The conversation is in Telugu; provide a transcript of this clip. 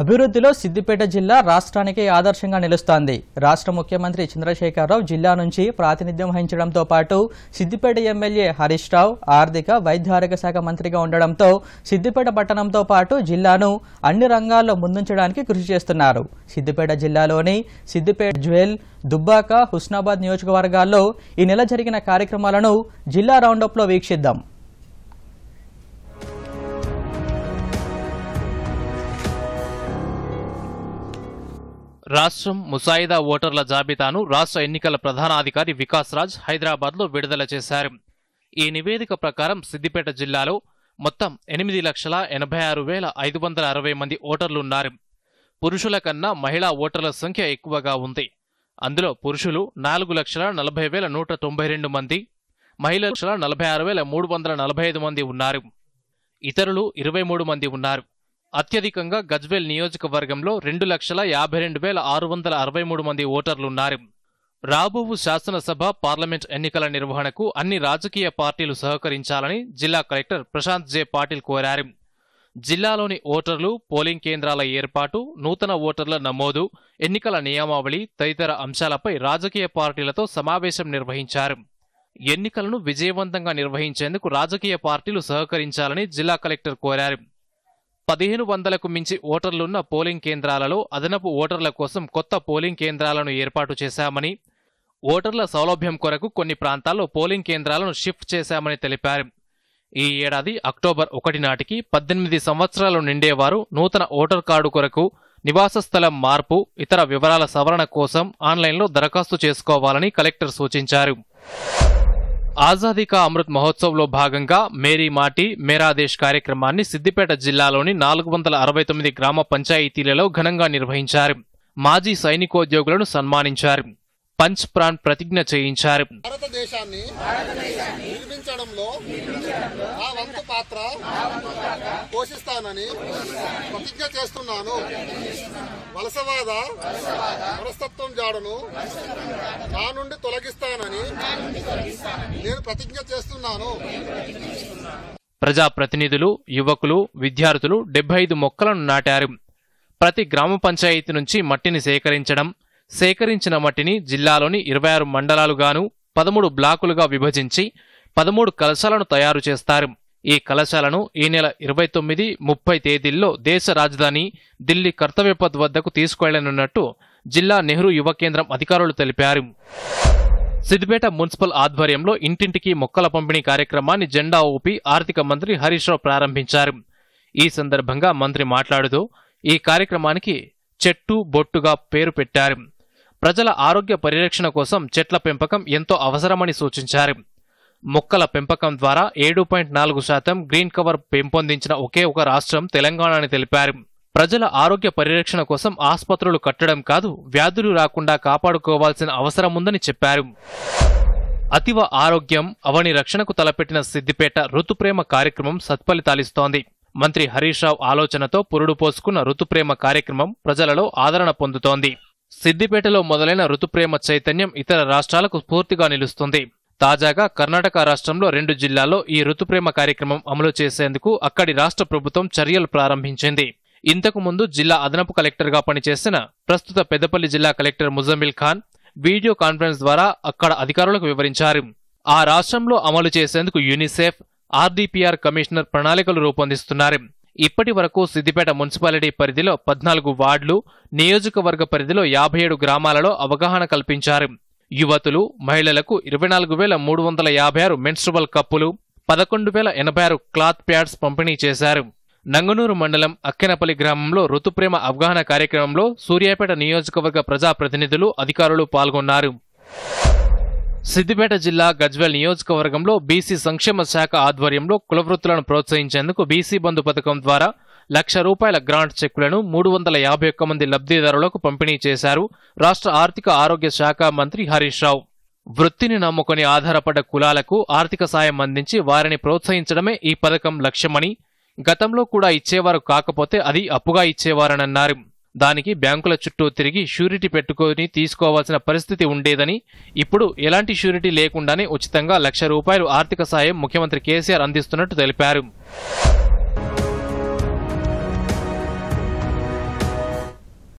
అభివృద్ధిలో సిద్దిపేట జిల్లా రాష్ట్రానికి ఆదర్శంగా నిలుస్తోంది రాష్ట్ర ముఖ్యమంత్రి చంద్రశేఖరరావు జిల్లా నుంచి ప్రాతినిధ్యం వహించడంతో పాటు సిద్దిపేట ఎమ్మెల్యే హరీష్ రావు ఆర్థిక వైద్య శాఖ మంత్రిగా ఉండడంతో సిద్దిపేట పట్టణంతో పాటు జిల్లాను అన్ని రంగాల్లో ముందుంచడానికి కృషి చేస్తున్నారు సిద్దిపేట జిల్లాలోని సిద్దిపేట జ్వెల్ దుబ్బాక హుస్నాబాద్ నియోజకవర్గాల్లో ఈ నెల జరిగిన కార్యక్రమాలను జిల్లా రౌండప్లో వీక్షిద్దాం రాష్ట్రం ముసాయిదా ఓటర్ల జాబితాను రాష్ట్ర ఎన్నికల ప్రధానాధికారి వికాస్ రాజ్ హైదరాబాద్లో విడుదల చేశారు ఈ నివేదిక ప్రకారం సిద్దిపేట జిల్లాలో మొత్తం ఎనిమిది లక్షల ఎనభై ఆరు వేల ఐదు వందల అరవై మంది ఓటర్లున్నారు పురుషుల కన్నా మహిళా ఓటర్ల సంఖ్య ఎక్కువగా ఉంది అందులో పురుషులు నాలుగు లక్షల నలభై వేల నూట తొంభై రెండు మంది మహిళల నలభై ఆరు వేల మూడు వందల నలభై ఐదు మంది ఉన్నారు ఇతరులు ఇరవై మూడు మంది ఉన్నారు అత్యధికంగా గజ్వేల్ నియోజకవర్గంలో రెండు లక్షల యాభై రెండు వేల ఆరు వందల అరవై మూడు మంది ఓటర్లున్నారు రాబోవు శాసనసభ పార్లమెంట్ ఎన్నికల నిర్వహణకు అన్ని రాజకీయ పార్టీలు సహకరించాలని జిల్లా కలెక్టర్ ప్రశాంత్ జే పాటిల్ కోరారు జిల్లాలోని ఓటర్లు పోలింగ్ కేంద్రాల ఏర్పాటు నూతన ఓటర్ల నమోదు ఎన్నికల నియమావళి తదితర అంశాలపై రాజకీయ పార్టీలతో సమావేశం నిర్వహించారు ఎన్నికలను విజయవంతంగా నిర్వహించేందుకు రాజకీయ పార్టీలు సహకరించాలని జిల్లా కలెక్టర్ కోరారు పదిహేను వందలకు మించి ఓటర్లున్న పోలింగ్ కేంద్రాలలో అదనపు ఓటర్ల కోసం కొత్త పోలింగ్ కేంద్రాలను ఏర్పాటు చేశామని ఓటర్ల సౌలభ్యం కొరకు కొన్ని ప్రాంతాల్లో పోలింగ్ కేంద్రాలను షిఫ్ట్ చేశామని తెలిపారు ఈ ఏడాది అక్టోబర్ ఒకటి నాటికి పద్దెనిమిది సంవత్సరాలు నిండేవారు నూతన ఓటర్ కార్డు కొరకు నివాస స్థలం మార్పు ఇతర వివరాల సవరణ కోసం ఆన్లైన్లో దరఖాస్తు చేసుకోవాలని కలెక్టర్ సూచించారు ఆజాదీ కా అమృత్ లో భాగంగా మేరీ మాటి మేరా దేశ్ కార్యక్రమాన్ని సిద్దిపేట జిల్లాలోని నాలుగు వందల అరవై తొమ్మిది గ్రామ పంచాయతీలలో ఘనంగా నిర్వహించారు మాజీ సైనికోద్యోగులను సన్మానించారు పంచ్ ప్రాణ్ ప్రతిజ్ఞ చేయించారు భారతదేశాన్ని నిర్మించడంలో నా వంతు పాత్ర పోషిస్తానని ప్రతిజ్ఞ చేస్తున్నాను వలసవాద మనస్తత్వం జాడను నా నుండి తొలగిస్తానని నేను ప్రతిజ్ఞ చేస్తున్నాను ప్రజాప్రతినిధులు యువకులు విద్యార్థులు డెబ్బై ఐదు మొక్కలను నాటారు ప్రతి గ్రామ పంచాయతీ నుంచి మట్టిని సేకరించడం సేకరించిన మట్టిని జిల్లాలోని ఇరవై ఆరు మండలాలుగాను పదమూడు బ్లాకులుగా విభజించి పదమూడు కలశాలను తయారు చేస్తారు ఈ కలశాలను ఈ నెల ఇరవై తొమ్మిది ముప్పై తేదీల్లో దేశ రాజధాని ఢిల్లీ కర్తవ్యపథ్ వద్దకు తీసుకువెళ్లనున్నట్టు జిల్లా నెహ్రూ యువ కేంద్రం అధికారులు తెలిపారు సిద్దిపేట మున్సిపల్ ఆధ్వర్యంలో ఇంటింటికి మొక్కల పంపిణీ కార్యక్రమాన్ని జెండా ఊపి ఆర్థిక మంత్రి హరీష్ రావు ప్రారంభించారు ఈ సందర్భంగా మంత్రి మాట్లాడుతూ ఈ కార్యక్రమానికి చెట్టు బొట్టుగా పేరు పెట్టారు ప్రజల ఆరోగ్య పరిరక్షణ కోసం చెట్ల పెంపకం ఎంతో అవసరమని సూచించారు మొక్కల పెంపకం ద్వారా ఏడు పాయింట్ నాలుగు శాతం గ్రీన్ కవర్ పెంపొందించిన ఒకే ఒక రాష్ట్రం తెలంగాణ అని తెలిపారు ప్రజల ఆరోగ్య పరిరక్షణ కోసం ఆసుపత్రులు కట్టడం కాదు వ్యాధులు రాకుండా కాపాడుకోవాల్సిన అవసరం ఉందని చెప్పారు అతివ ఆరోగ్యం అవని రక్షణకు తలపెట్టిన సిద్దిపేట ఋతుప్రేమ కార్యక్రమం సత్ఫలితాలిస్తోంది మంత్రి హరీష్ రావు ఆలోచనతో పురుడు పోసుకున్న ఋతుప్రేమ కార్యక్రమం ప్రజలలో ఆదరణ పొందుతోంది సిద్దిపేటలో మొదలైన ఋతుప్రేమ చైతన్యం ఇతర రాష్ట్రాలకు స్ఫూర్తిగా నిలుస్తుంది తాజాగా కర్ణాటక రాష్ట్రంలో రెండు జిల్లాల్లో ఈ రుతుప్రేమ కార్యక్రమం అమలు చేసేందుకు అక్కడి రాష్ట్ర ప్రభుత్వం చర్యలు ప్రారంభించింది ఇంతకు ముందు జిల్లా అదనపు కలెక్టర్గా పనిచేసిన ప్రస్తుత పెద్దపల్లి జిల్లా collector Muzammil Khan video conference ద్వారా అక్కడ అధికారులకు వివరించారు ఆ రాష్ట్రంలో అమలు చేసేందుకు యూనిసెఫ్ ఆర్డీపీఆర్ కమిషనర్ ప్రణాళికలు రూపొందిస్తున్నారు ఇప్పటి వరకు సిద్దిపేట మున్సిపాలిటీ పరిధిలో పద్నాలుగు వార్డులు నియోజకవర్గ పరిధిలో యాభై ఏడు గ్రామాలలో అవగాహన కల్పించారు యువతులు మహిళలకు ఇరవై నాలుగు వేల మూడు వందల యాభై ఆరు మెన్స్ట్రబల్ కప్పులు పదకొండు వేల ఎనభై ఆరు క్లాత్ ప్యాడ్స్ పంపిణీ చేశారు నంగనూరు మండలం అక్కెనపల్లి గ్రామంలో ఋతుప్రేమ అవగాహన కార్యక్రమంలో సూర్యాపేట నియోజకవర్గ ప్రజాప్రతినిధులు అధికారులు పాల్గొన్నారు సిద్దిపేట జిల్లా గజ్వెల్ నియోజకవర్గంలో బీసీ సంక్షేమ శాఖ ఆధ్వర్యంలో కులవృత్తులను ప్రోత్సహించేందుకు బీసీ బంధు పథకం ద్వారా లక్ష రూపాయల గ్రాంట్ చెక్కులను మూడు వందల యాభై ఒక్క మంది లబ్ధిదారులకు పంపిణీ చేశారు రాష్ట్ర ఆర్థిక ఆరోగ్య శాఖ మంత్రి హరీష్ రావు వృత్తిని నమ్ముకొని ఆధారపడ్డ కులాలకు ఆర్థిక సాయం అందించి వారిని ప్రోత్సహించడమే ఈ పథకం లక్ష్యమని గతంలో కూడా ఇచ్చేవారు కాకపోతే అది అప్పుగా ఇచ్చేవారనన్నారు దానికి బ్యాంకుల చుట్టూ తిరిగి షూరిటీ పెట్టుకొని తీసుకోవాల్సిన పరిస్థితి ఉండేదని ఇప్పుడు ఎలాంటి షూరిటీ లేకుండానే ఉచితంగా లక్ష రూపాయలు ఆర్థిక సాయం ముఖ్యమంత్రి కేసీఆర్ అందిస్తున్నట్టు తెలిపారు